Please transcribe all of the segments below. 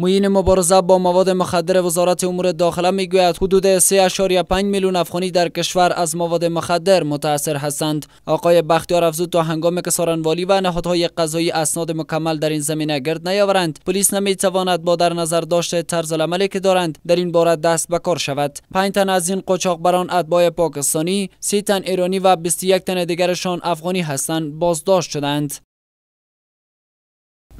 موین مبارزه با مواد مخدر وزارت امور داخله میگوید حدود 3.5 میلیون افغانی در کشور از مواد مخدر متاثر هستند آقای بختیار افزود تا هنگام که سارنوالی و نهادهای قضایی اسناد مکمل در این زمینه گرد نیاورند پلیس نمیتواند با در نظر داشت طرز عملی که دارند در این باره دست به کار شود 5 تن از این قاچاقبران اتباع پاکستانی سی تن ایرانی و 21 تن دیگرشان افغانی هستند بازداشت شدند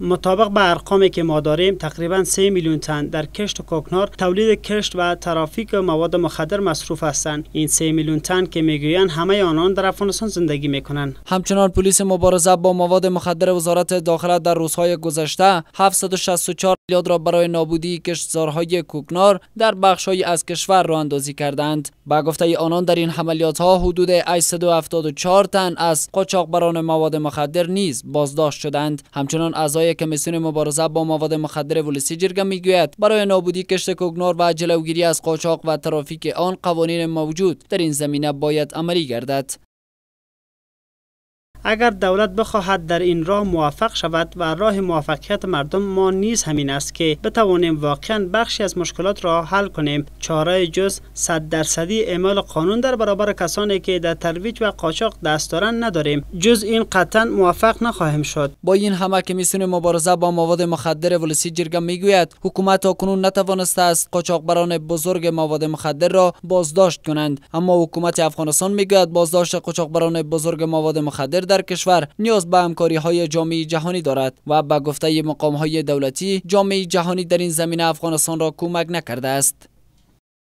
مطابق به ارقامی که ما داریم تقریبا 3 میلیون تن در کشت و کوکنار تولید کشت و ترافیک مواد مخدر مصروف هستند این 3 میلیون تن که میگویند همه آنان در افغانستان زندگی میکنند همچنان پلیس مبارزه با مواد مخدر وزارت داخله در روزهای گذشته 764 میلیارد را برای نابودی کشتزارهای کوکنار در بخشهایی از کشور را اندازی کردند با گفته آنان در این عملیات ها حدود 874 تن از قاچاقبران مواد مخدر نیز بازداشت شدند همچنان اعضای رئیس کمیسیون مبارزه با مواد مخدر ولسی جرگه میگوید برای نابودی کشت کوکنار و جلوگیری از قاچاق و ترافیک آن قوانین موجود در این زمینه باید عملی گردد اگر دولت بخواهد در این راه موفق شود و راه موفقیت مردم ما نیز همین است که بتوانیم واقعا بخشی از مشکلات را حل کنیم چاره جز صد درصدی اعمال قانون در برابر کسانی که در ترویج و قاچاق دست دارند نداریم جز این قطعا موفق نخواهیم شد با این همه کمیسیون مبارزه با مواد مخدر ولسی جرگ میگوید حکومت تاکنون نتوانسته است قاچاقبران بزرگ مواد مخدر را بازداشت کنند اما حکومت افغانستان میگوید بازداشت قاچاقبران بزرگ مواد مخدر در در کشور نیاز به همکاری های جامعه جهانی دارد و به گفته مقام های دولتی جامعه جهانی در این زمینه افغانستان را کمک نکرده است